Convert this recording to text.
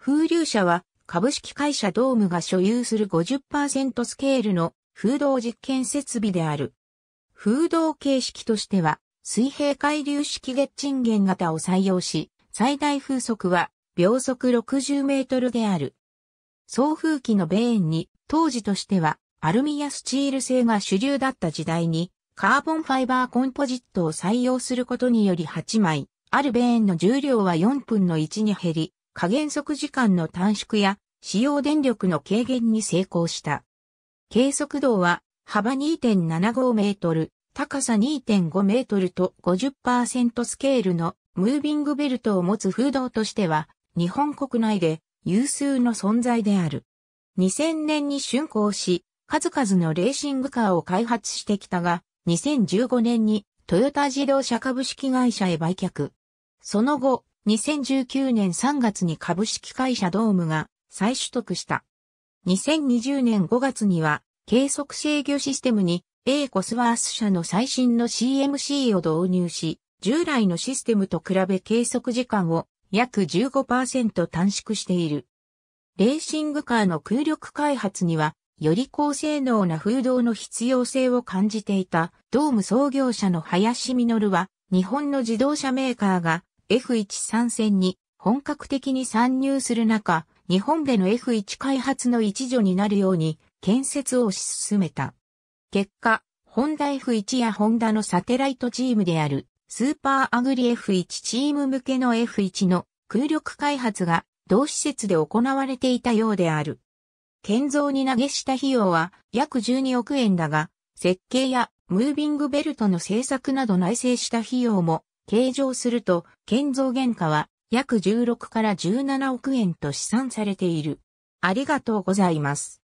風流社は株式会社ドームが所有する50%スケールの風洞実験設備である。風洞形式としては水平回流式月賃源型を採用し、最大風速は秒速60メートルである。送風機のベーンに当時としてはアルミやスチール製が主流だった時代にカーボンファイバーコンポジットを採用することにより8枚、あるベーンの重量は4分の1に減り、加減速時間の短縮や使用電力の軽減に成功した。計測道は幅2.75メートル、高さ2.5メートルと50%スケールのムービングベルトを持つ風道としては日本国内で有数の存在である。2000年に竣工し、数々のレーシングカーを開発してきたが、2015年にトヨタ自動車株式会社へ売却。その後、2019年3月に株式会社ドームが再取得した。2020年5月には、計測制御システムに、A コスワース社の最新の CMC を導入し、従来のシステムと比べ計測時間を約15%短縮している。レーシングカーの空力開発には、より高性能な風洞の必要性を感じていたドーム創業者の林実は、日本の自動車メーカーが F13 戦に本格的に参入する中、日本での F1 開発の一助になるように建設を推し進めた。結果、ホンダ F1 やホンダのサテライトチームであるスーパーアグリ F1 チーム向けの F1 の空力開発が同施設で行われていたようである。建造に投げした費用は約12億円だが、設計やムービングベルトの製作など内製した費用も計上すると、建造原価は約16から17億円と試算されている。ありがとうございます。